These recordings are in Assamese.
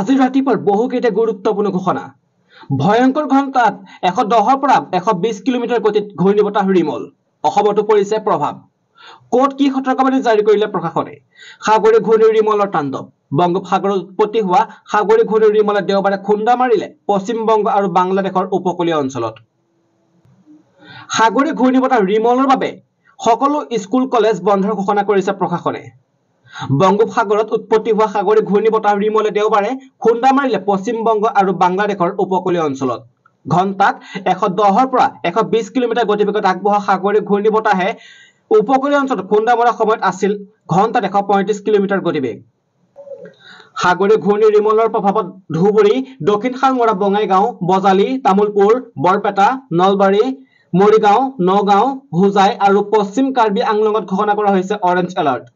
আজি ৰাতিপুৱাৰ বহুকেইটা গুৰুত্বপূৰ্ণ ঘোষণা ভয়ংকৰ ঘণ্টাত এশ দহৰ পৰা এশ বিশ কিলোমিটাৰ গতিত ঘূৰ্ণী বতাহ ৰিমল অসমতো পৰিছে প্ৰভাৱ কত কি সতৰ্কবাণী জাৰি কৰিলে প্ৰশাসনে সাগৰীয় ঘূৰ্ণী ৰিমলৰ তাণ্ডৱ বংগোপসাগৰত উৎপত্তি হোৱা সাগৰীয় ঘূৰ্ণী ৰিমলে দেওবাৰে খুন্দা মাৰিলে পশ্চিমবংগ আৰু বাংলাদেশৰ উপকূলীয় অঞ্চলত সাগৰীয় ঘূৰ্ণী বতাহ ৰিমলৰ বাবে সকলো স্কুল কলেজ বন্ধৰ ঘোষণা কৰিছে প্ৰশাসনে বংগোপসাগৰত উৎপত্তি হোৱা সাগৰীয় ঘূৰ্ণী বতাহ ৰিমলে দেওবাৰে খুন্দা মাৰিলে পশ্চিমবংগ আৰু বাংলাদেশৰ উপকূলীয় অঞ্চলত ঘণ্টাত এশ দহৰ পৰা এশ বিশ কিলোমিটাৰ গতিবেগত আগবঢ়া সাগৰীয় ঘূৰ্ণী বতাহে উপকূলীয় অঞ্চলত খুন্দা মৰাৰ সময়ত আছিল ঘণ্টাত এশ পয়ত্ৰিশ কিলোমিটাৰ গতিবেগ সাগৰীয় ঘূৰ্ণী ৰিমলৰ প্ৰভাৱত ধুবুৰী দক্ষিণ শালমৰা বঙাইগাঁও বজালী তামোলপুৰ বৰপেটা নলবাৰী মৰিগাঁও নগাঁও হোজাই আৰু পশ্চিম কাৰ্বি আংলঙত ঘোষণা কৰা হৈছে অৰেঞ্জ এলাৰ্ট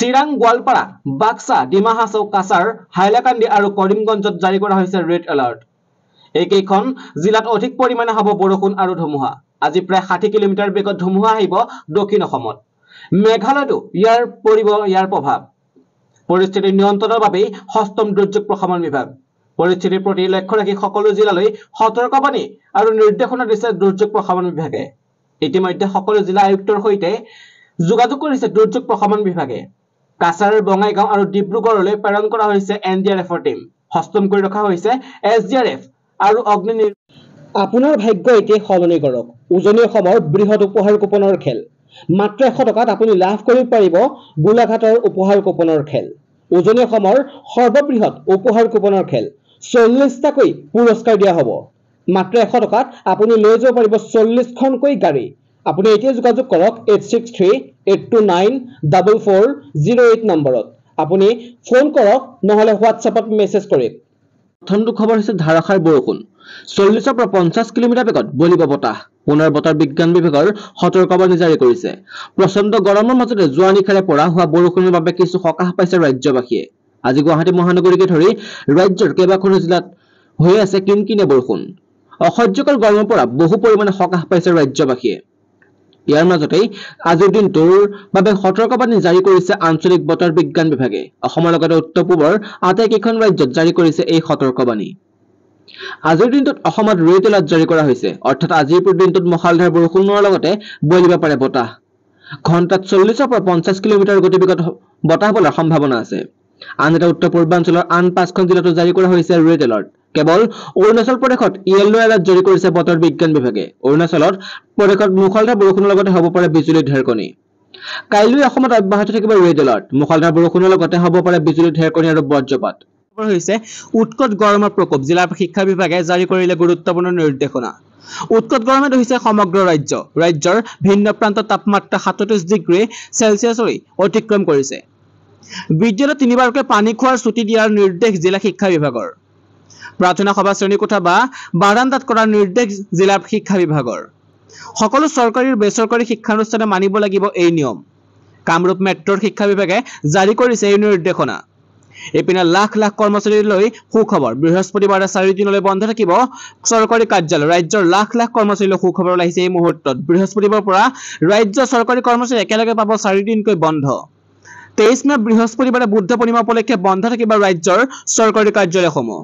চিৰাং গোৱালপাৰা বাক্সা ডিমা হাছাও কাছাৰ হাইলাকান্দি আৰু কৰিমগঞ্জত জাৰি কৰা হৈছে ৰেড এলাৰ্ট এইকেইখন জিলাত অধিক পৰিমাণে হ'ব বৰষুণ আৰু ধুমুহা আজি প্ৰায় ষাঠি কিলোমিটাৰ বেগত ধুমুহা আহিব দক্ষিণ অসমত মেঘালয়তো ইয়াৰ পৰিব ইয়াৰ প্ৰভাৱ পৰিস্থিতি নিয়ন্ত্ৰণৰ বাবেই সষ্টম দুৰ্যোগ প্ৰশমন বিভাগ পৰিস্থিতিৰ প্ৰতি লক্ষ্য ৰাখি সকলো জিলালৈ সতৰ্কবাণী আৰু নিৰ্দেশনা দিছে দুৰ্যোগ প্ৰশমন বিভাগে ইতিমধ্যে সকলো জিলা আয়ুক্তৰ সৈতে যোগাযোগ কৰিছে দুৰ্যোগ প্ৰশমন বিভাগে কাছাৰ বঙাইগাঁও আৰু ডিব্ৰুগড়লৈ প্ৰেৰণ কৰা হৈছে এন ডি আৰ এফৰ টীম সষ্টম কৰি ৰখা হৈছে এছ ডি আৰ এফ আৰু অগ্নি আপোনাৰ ভাগ্য এতিয়াই সলনি কৰক উজনি অসমৰ বৃহৎ উপহাৰ কোপনৰ খেল মাত্ৰ এশ টকাত আপুনি লাভ কৰিব পাৰিব গোলাঘাটৰ উপহাৰ কোপনৰ খেল উজনি অসমৰ সৰ্ববৃহৎ উপহাৰ কোপনৰ খেল চল্লিছটাকৈ পুৰস্কাৰ দিয়া হ'ব মাত্ৰ এশ টকাত আপুনি লৈ যাব পাৰিব চল্লিছখনকৈ গাড়ী আপুনি এতিয়া যোগাযোগ কৰক eight six three eight two nine double four zero' eight নম্বৰত আপুনি ফোন কৰক নহ'লে হোৱাটছএপত মেছেজ কৰিম প্ৰথমটো খবৰ হৈছে ধাৰাষাৰ বৰষুণ চল্লিছৰ পৰা পঞ্চাছ কিলোমিটাৰ বেগত বলিব বতাহ পুনৰ বতৰ বিজ্ঞান বিভাগৰ সতৰ্কবাণী জাৰি কৰিছে প্ৰচণ্ড গৰমৰ মাজতে যোৱা নিশাৰে পৰা হোৱা বৰষুণৰ বাবে কিছু সকাহ পাইছে ৰাজ্যবাসীয়ে আজি গুৱাহাটী মহানগৰীকে ধৰি ৰাজ্যৰ কেইবাখনো জিলাত হৈ আছে কিনকিনীয়া বৰষুণ অসহ্যকৰ গৰমৰ পৰা বহু পৰিমাণে সকাহ পাইছে ৰাজ্যবাসীয়ে ইয়াৰ মাজতেই আজিৰ দিনটোৰ বাবে সতৰ্কবাণী জাৰি কৰিছে আঞ্চলিক বতৰ বিজ্ঞান বিভাগে অসমৰ লগতে উত্তৰ পূবৰ আটাইকেইখন ৰাজ্যত জাৰি কৰিছে এই সতৰ্কবাণী আজিৰ দিনটোত অসমত ৰেড এলাৰ্ট জাৰি কৰা হৈছে অৰ্থাৎ আজিৰ দিনটোত মহালধাৰ বৰষুণৰ লগতে বলিব পাৰে বতাহ ঘণ্টাত চল্লিছৰ পৰা পঞ্চাছ কিলোমিটাৰ গতিবেগত বতাহ বলাৰ সম্ভাৱনা আছে আন এটা উত্তৰ পূৰ্বাঞ্চলৰ আন পাঁচখন জিলাতো জাৰি কৰা হৈছে ৰেড এলাৰ্ট কেৱল অৰুণাচল প্ৰদেশত য়েল্ল' এলাৰ্ট জাৰি কৰিছে বতৰ বিজ্ঞান বিভাগে অৰুণাচলত প্ৰদেশত মুখলধাৰ বৰষুণৰ লগতে হ'ব পাৰে বিজুলী ঢেৰকণি কাইলৈ অসমত অব্যাহত থাকিব ৰেড এলাৰ্ট মুখলধাৰ বৰষুণৰ লগতে হ'ব পাৰে বিজুলী ঢেৰকণি আৰু বজ্ৰপাত হৈছে উৎকট গৰমৰ প্ৰকোপ জিলা শিক্ষা বিভাগে জাৰি কৰিলে গুৰুত্বপূৰ্ণ নিৰ্দেশনা উৎকট গৰমে ধৰিছে সমগ্ৰ ৰাজ্য ৰাজ্যৰ ভিন্ন প্ৰান্তত তাপমাত্ৰা সাতত্ৰিশ ডিগ্ৰী চেলচিয়াছলৈ অতিক্ৰম কৰিছে বিদ্যালয়ত তিনিবাৰকৈ পানী খোৱাৰ ছুটি দিয়াৰ নিৰ্দেশ জিলা শিক্ষা বিভাগৰ প্ৰাৰ্থনা সভা শ্ৰেণীকোঠা বা বাৰান্দাত কৰাৰ নিৰ্দেশ জিলা শিক্ষা বিভাগৰ সকলো চৰকাৰী আৰু বেচৰকাৰী শিক্ষানুষ্ঠানে মানিব লাগিব এই নিয়ম কামৰূপ মেট্ৰ'ৰ শিক্ষা বিভাগে জাৰি কৰিছে এই নিৰ্দেশনা ইপিনে লাখ লাখ কৰ্মচাৰীলৈ সুখবৰ বৃহস্পতিবাৰে চাৰিদিনলৈ বন্ধ থাকিব চৰকাৰী কাৰ্যালয় ৰাজ্যৰ লাখ লাখ কৰ্মচাৰীলৈ সুখবৰ ওলাইছে এই মুহূৰ্তত বৃহস্পতিবাৰৰ পৰা ৰাজ্য চৰকাৰী কৰ্মচাৰী একেলগে পাব চাৰিদিনকৈ বন্ধ তেইছ মে বৃহস্পতিবাৰে বুদ্ধ পূৰ্ণিমা উপলক্ষে বন্ধ থাকিব ৰাজ্যৰ চৰকাৰী কাৰ্যালয়সমূহ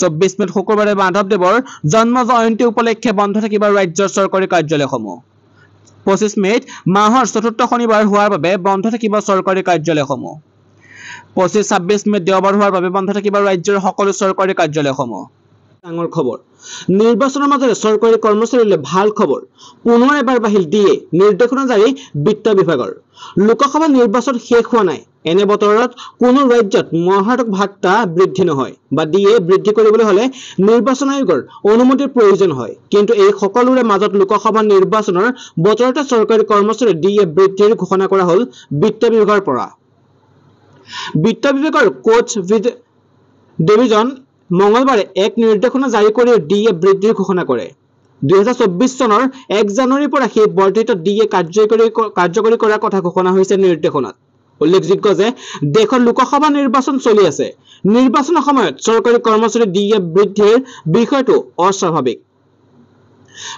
চৌব্বিশ মে'ত শুক্ৰবাৰে মাধৱদেৱৰ জন্ম জয়ন্তী উপলক্ষে বন্ধ থাকিব ৰাজ্যৰ চৰকাৰী কাৰ্যালয়সমূহ পঁচিছ মে'ত মাহৰ চতুৰ্থ শনিবাৰ হোৱাৰ বাবে বন্ধ থাকিব চৰকাৰী কাৰ্যালয়সমূহ পঁচিশ ছাব্বিশ মে'ত দেওবাৰ হোৱাৰ বাবে বন্ধ থাকিব ৰাজ্যৰ সকলো চৰকাৰী কাৰ্যালয়সমূহ ডর খবর নির্বাচনের মাজে সরকারি কর্মচারীলে ভাল খবর পুনের এবার বাহিল দিয়ে নির্দেশনা জারি বিত্ত বিভাগের লোকসভা নির্বাচন শেষ হওয়া নাই এনে বতরত কোনো রাজ্যত মহাটক ভাট্টা বৃদ্ধি নহয় বা দিয়ে বৃদ্ধি করবলে হলে নির্বাচন আয়োগের অনুমতির প্রয়োজন হয় কিন্তু এই সকলোরে মাজত লোকসভা নির্বাচনের বতরতে সরকারি কর্মচারী ডিএ বৃদ্ধির ঘোষণা করা হল বিত্ত বিভাগের পরা বিত্ত বিভাগের কোচ ডিভিজন মঙ্গলবার এক নিৰ্দেশনা জাৰি কৰি ডি এ বৃদ্ধিৰ ঘোষণা কৰে দুহেজাৰ চনৰ এক জানুৱাৰীৰ পৰা সেই বৰ্ধিত ডি এ কাৰ্যকৰী কাৰ্যকৰী কৰাৰ কথা ঘোষণা হৈছে নিৰ্দেশনাত উল্লেখযোগ্য যে দেশত লোকসভা নিৰ্বাচন চলি আছে নিৰ্বাচনৰ সময়ত চৰকাৰী কৰ্মচাৰী ডি এ বৃদ্ধিৰ বিষয়টো অস্বাভাৱিক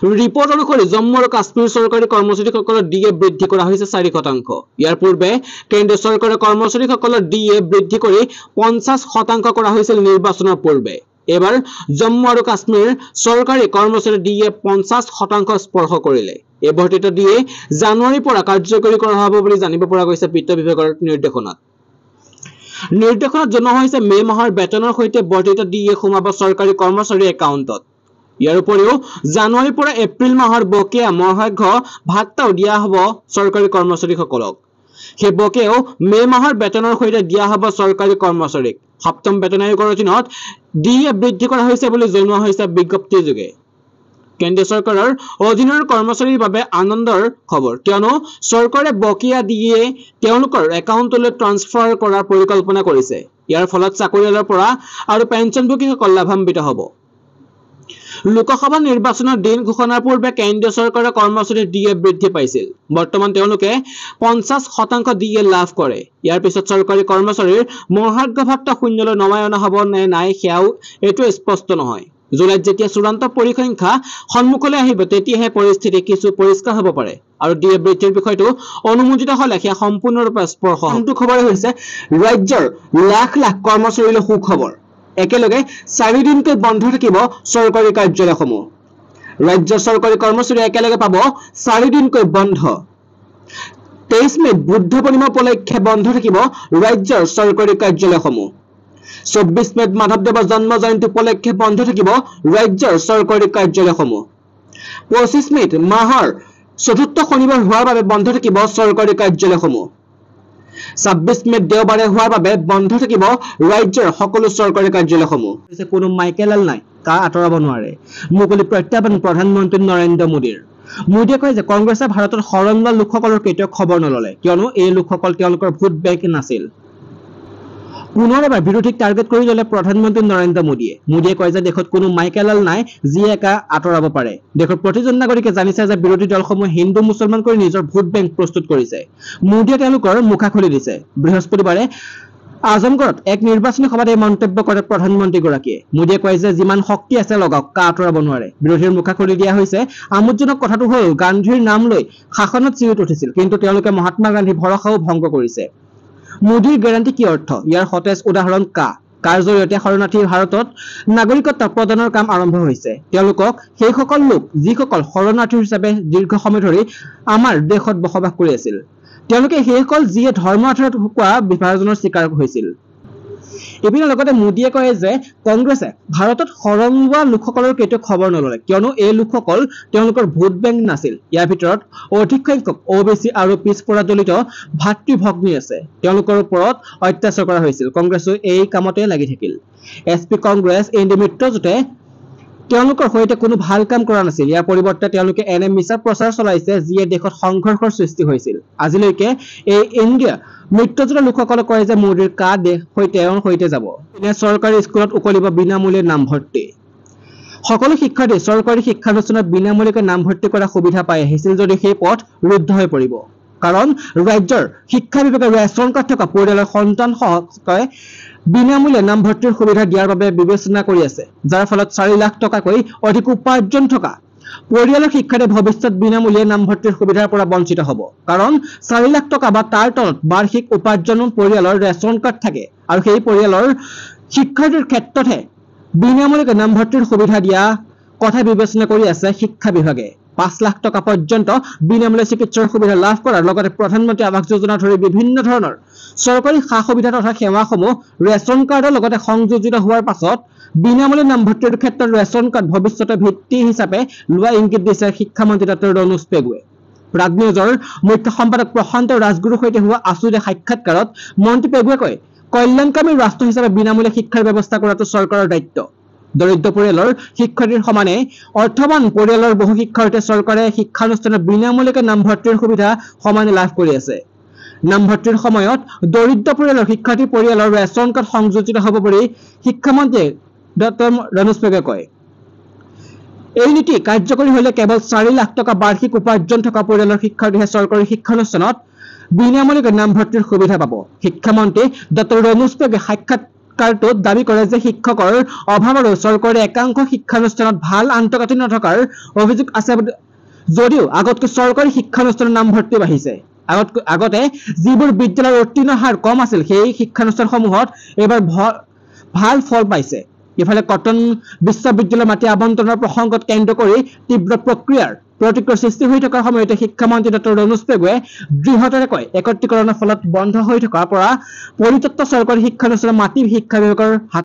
ৰিপৰ্ট অনুসৰি জম্মু আৰু কাশ্মীৰ চৰকাৰী কৰ্মচাৰীসকলৰ ডি এ বৃদ্ধি কৰা হৈছে চাৰি শতাংশ ইয়াৰ পূৰ্বে কেন্দ্ৰীয় চৰকাৰে কৰ্মচাৰীসকলৰ ডি এ বৃদ্ধি কৰি পঞ্চাছ শতাংশ কৰা হৈছিল নিৰ্বাচনৰ পূৰ্বে এইবাৰ জম্মু আৰু কাশ্মীৰ চৰকাৰী কৰ্মচাৰী ডি এ পঞ্চাছ শতাংশ স্পৰ্শ কৰিলে এই বৰ্ধিত ডি এ জানুৱাৰীৰ পৰা কাৰ্যকৰী কৰা হ'ব বুলি জানিব পৰা গৈছে বিত্ত বিভাগৰ নিৰ্দেশনাত নিৰ্দেশনাত জনোৱা হৈছে মে মাহৰ বেতনৰ সৈতে বৰ্ধিত ডি এ সোমাব চৰকাৰী কৰ্মচাৰীৰ একাউণ্টত ইয়াৰ উপৰিও জানুৱাৰীৰ পৰা এপ্ৰিল মাহৰ বকেয়া মহাৰ্ঘ ভাত্তাও দিয়া হ'ব চৰকাৰী কৰ্মচাৰীসকলক সেই বকেয়াও মে মাহৰ বেতনৰ সৈতে দিয়া হ'ব চৰকাৰী কৰ্মচাৰীক সপ্তম বেতন আয়োগৰ অধীনত ডি এ বৃদ্ধি কৰা হৈছে বুলি জনোৱা হৈছে বিজ্ঞপ্তিযোগে কেন্দ্ৰীয় চৰকাৰৰ অধীনৰ কৰ্মচাৰীৰ বাবে আনন্দৰ খবৰ কিয়নো চৰকাৰে বকেয়া ডি তেওঁলোকৰ একাউণ্টলৈ ট্ৰান্সফাৰ কৰাৰ পৰিকল্পনা কৰিছে ইয়াৰ ফলত চাকৰিয়ালৰ পৰা আৰু পেঞ্চনভোগীসকল লাভান্বিত হ'ব লোকসভা নিৰ্বাচনৰ দিন ঘোষণাৰ পূৰ্বে কেন্দ্ৰীয় সৰকাৰেৰ কৰ্মচাৰীৰ ডি এ বৃদ্ধি পাইছিল বৰ্তমান তেওঁলোকে পঞ্চাশ শতাংশ ডি এ লাভ কৰে ইয়াৰ পিছত চৰকাৰী কৰ্মচাৰীৰ কর্মচারীর মহার্ঘভাবটা শূন্যলৈ নমাই অনা হব নে নাই সেয়াও এইটো স্পষ্ট নহয় জুলাইত যেতিয়া চূড়ান্ত পৰিসংখ্যা সন্মুখলৈ আহিব তেতিয়াহে পৰিস্থিতি কিছু পৰিষ্কাৰ হব পাৰে আৰু ডি এ বৃদ্ধিৰ বিষয়টো অনুমোদিত হলে সেয়া সম্পূৰ্ণৰূপে স্পৰ্শ খবৰ হৈছে ৰাজ্যৰ লাখ লাখ কৰ্মচাৰীলৈ সুখবৰ একেলগে চাৰিদিনকৈ বন্ধ থাকিব চৰকাৰী কাৰ্যালয়সমূহ ৰাজ্য চৰকাৰী কৰ্মচাৰীয়ে একেলগে পাব চাৰিদিনকৈ বন্ধ তেইশ মে'ত বুদ্ধ পূৰ্ণিমা উপলক্ষে বন্ধ থাকিব ৰাজ্যৰ চৰকাৰী কাৰ্যালয়সমূহ চৌবিশ মে'ত মাধৱদেৱৰ জন্ম জয়ন্তী উপলক্ষে বন্ধ থাকিব ৰাজ্যৰ চৰকাৰী কাৰ্যালয়সমূহ পঁচিছ মে'ত মাহৰ চতুৰ্থ শনিবাৰ হোৱাৰ বাবে বন্ধ থাকিব চৰকাৰী কাৰ্যালয়সমূহ ছাব্বিশ মে দেওবাৰে হোৱাৰ বাবে বন্ধ থাকিব ৰাজ্যৰ সকলো চৰকাৰী কাৰ্যালয়সমূহ পিছে কোনো মাইকেল এল নাই কা আঁতৰাব নোৱাৰে মুকলি প্ৰত্যাহ্বান প্ৰধানমন্ত্ৰী নৰেন্দ্ৰ মোদীৰ মোদীয়ে কয় যে কংগ্ৰেছে ভাৰতত শৰণ লোৱা লোকসকলৰ কেতিয়াও খবৰ নললে কিয়নো এই লোকসকল তেওঁলোকৰ ভোট বেংক নাছিল পুনৰবাৰ বিৰোধীক টাৰ্গেট কৰি ল'লে প্ৰধানমন্ত্ৰী নৰেন্দ্ৰ মোদীয়ে মোদীয়ে কয় যে দেশত কোনো মাইকেলাল নাই যিয়ে একা আঁতৰাব পাৰে দেশৰ প্ৰতিজন নাগৰিকে জানিছে যে বিৰোধী দলসমূহে হিন্দু মুছলমান কৰি নিজৰ ভোট বেংক প্ৰস্তুত কৰিছে মোদীয়ে তেওঁলোকৰ মুখা খুলি দিছে বৃহস্পতিবাৰে আজমগড়ত এক নিৰ্বাচনী সভাত এই মন্তব্য কৰে প্ৰধানমন্ত্ৰীগৰাকীয়ে মোদীয়ে কয় যে যিমান শক্তি আছে লগাওক কা আঁতৰাব নোৱাৰে বিৰোধীৰ মুখা খুলি দিয়া হৈছে আমোদজনক কথাটো হ'ল গান্ধীৰ নাম লৈ শাসনত চিঞৰি উঠিছিল কিন্তু তেওঁলোকে মহাত্মা গান্ধীৰ ভৰসাও ভংগ কৰিছে মোদীৰ গেৰাণ্টি কি অৰ্থ ইয়াৰ সতেজ উদাহৰণ কা কাৰ জৰিয়তে শৰণাৰ্থীৰ ভাৰতত নাগৰিকত্ব প্ৰদানৰ কাম আৰম্ভ হৈছে তেওঁলোকক সেইসকল লোক যিসকল শৰণাৰ্থী হিচাপে দীৰ্ঘ সময় ধৰি আমাৰ দেশত বসবাস কৰি আছিল তেওঁলোকে সেইসকল যিয়ে ধৰ্ম আধাৰত হোৱা বিভাজনৰ স্বীকাৰ হৈছিল ইপিনে লগতে মোদীয়ে কয় যে কংগ্ৰেছে ভাৰতত শৰণ লোৱা লোকসকলৰ কেতিয়াও খবৰ নললে কিয়নো এই লোকসকল তেওঁলোকৰ ভোট বেংক নাছিল ইয়াৰ ভিতৰত অধিক সংখ্যক অ' বি চি আৰু পিছপৰা দলিত ভাতৃ ভগ্নী আছে তেওঁলোকৰ ওপৰত অত্যাচাৰ কৰা হৈছিল কংগ্ৰেছো এই কামতে লাগি থাকিল এছ পি কংগ্ৰেছ এই ডি মিত্ৰজোঁটে তেওঁলোকৰ সৈতে কোনো ভাল কাম কৰা নাছিল ইয়াৰ পৰিৱৰ্তে তেওঁলোকে এনে মিছা প্ৰচাৰ চলাইছে যিয়ে দেশত সংঘৰ্ষৰ সৃষ্টি হৈছিল আজিলৈকে এই ইণ্ডিয়া মৃত্যুজন লোকসকলে কয় যে মোদীৰ কা দেশ তেওঁৰ সৈতে যাব এনে চৰকাৰী স্কুলত উকলিব বিনামূলীয়া নামভৰ্তি সকলো শিক্ষাৰ্থী চৰকাৰী শিক্ষানুষ্ঠানত বিনামূলীয়াকৈ নামভৰ্তি কৰাৰ সুবিধা পাই আহিছিল যদি সেই পথ ৰুদ্ধ হৈ পৰিব কাৰণ ৰাজ্যৰ শিক্ষা বিভাগে ৰেচন কাৰ্ড থকা পৰিয়ালৰ সন্তানসকলে বিনামূলীয়া নামভৰ্তিৰ সুবিধা দিয়াৰ বাবে বিবেচনা কৰি আছে যাৰ ফলত চাৰি লাখ টকাকৈ অধিক উপাৰ্জন থকা পৰিয়ালৰ শিক্ষাৰ্থী ভৱিষ্যত বিনামূলীয়া নামভৰ্তিৰ সুবিধাৰ পৰা বঞ্চিত হ'ব কাৰণ চাৰি লাখ টকা বা তাৰ তলত বাৰ্ষিক উপাৰ্জনো পৰিয়ালৰ ৰেচন কাৰ্ড থাকে আৰু সেই পৰিয়ালৰ শিক্ষাৰ্থীৰ ক্ষেত্ৰতহে বিনামূলীয়াকৈ নামভৰ্তিৰ সুবিধা দিয়া কথা বিবেচনা কৰি আছে শিক্ষা বিভাগে পাঁচ লাখ টকা পৰ্যন্ত বিনামূলীয়া চিকিৎসাৰ সুবিধা লাভ কৰাৰ লগতে প্ৰধানমন্ত্ৰী আৱাস যোজনাৰ ধৰি বিভিন্ন ধৰণৰ চৰকাৰী সা সুবিধা তথা সেৱাসমূহ ৰেচন কাৰ্ডৰ লগতে সংযোজিত হোৱাৰ পাছত বিনামূলীয়া নামভৰ্তিৰ ক্ষেত্ৰত ৰেচন কাৰ্ড ভৱিষ্যতে ভিত্তি হিচাপে লোৱা ইংগিত দিছে শিক্ষামন্ত্ৰী ডাক্তৰ ৰনোজ পেগুৱে প্ৰাগ নিউজৰ মুখ্য সম্পাদক প্ৰশান্ত ৰাজগুৰুৰ সৈতে হোৱা আছুৰে সাক্ষাৎকাৰত মন্ত্ৰী পেগুৱে কয় কল্যাণকামী ৰাষ্ট্ৰ হিচাপে বিনামূলীয়া শিক্ষাৰ ব্যৱস্থা কৰাটো চৰকাৰৰ দায়িত্ব দৰিদ্ৰ পৰিয়ালৰ শিক্ষাৰ্থীৰ সমানে অৰ্থৱান পৰিয়ালৰ বহু শিক্ষাৰ্থীয়ে চৰকাৰে শিক্ষানুষ্ঠানত বিনামূলীয়াকৈ নামভৰ্তিৰ সুবিধা সমানে লাভ কৰি আছে নামভৰ্তিৰ সময়ত দৰিদ্ৰ পৰিয়ালৰ শিক্ষাৰ্থী পৰিয়ালৰ ৰেচন কাৰ্ড সংযোজিত হ'ব বুলি শিক্ষামন্ত্ৰী ডক্টৰ ৰণেশ পেগে কয় এই নীতি কাৰ্যকৰী হ'লে কেৱল চাৰি লাখ টকা বাৰ্ষিক উপাৰ্জন থকা পৰিয়ালৰ শিক্ষাৰ্থীহে চৰকাৰী শিক্ষানুষ্ঠানত বিনামূলীয়াকৈ নামভৰ্তিৰ সুবিধা পাব শিক্ষামন্ত্ৰী ডক্টৰ ৰণেশ পেগে সাক্ষাৎ সৰকাৰটোত দাবী কৰে যে শিক্ষকৰ অভাব আৰ সৰকাৰেৰ একাংশ শিক্ষানুষ্ঠানত ভাল আন্তঃগাঁথনি নথকাৰ অভিযোগ আছে যদিও আগতকৈ চৰকাৰী শিক্ষানুষ্ঠানৰ নামভৰ্তি বাঢ়িছে আগত আগতে যিবোৰ বিদ্যালয়ৰ উত্তীৰ্ণ হাৰ কম আছিল সেই শিক্ষানুষ্ঠানসমূহত এইবাৰ ভাল ফল পাইছে ইফালে কটন বিশ্ববিদ্যালয় মাটি আবণ্টনৰ প্ৰসংগত কেন্দ্ৰ কৰি তীব্ৰ প্ৰক্ৰিয়াৰ প্ৰতিক্ৰিয়া সৃষ্টি হৈ থকাৰ সময়তে শিক্ষামন্ত্ৰী ডঃ ৰনোজ পেগুৱে দৃঢ়তাৰে কয় একত্ৰীকৰণৰ ফলত বন্ধ হৈ থকাৰ পৰা পৰিত্যক্ত চৰকাৰী শিক্ষানুষ্ঠানৰ মাটি শিক্ষা বিভাগৰ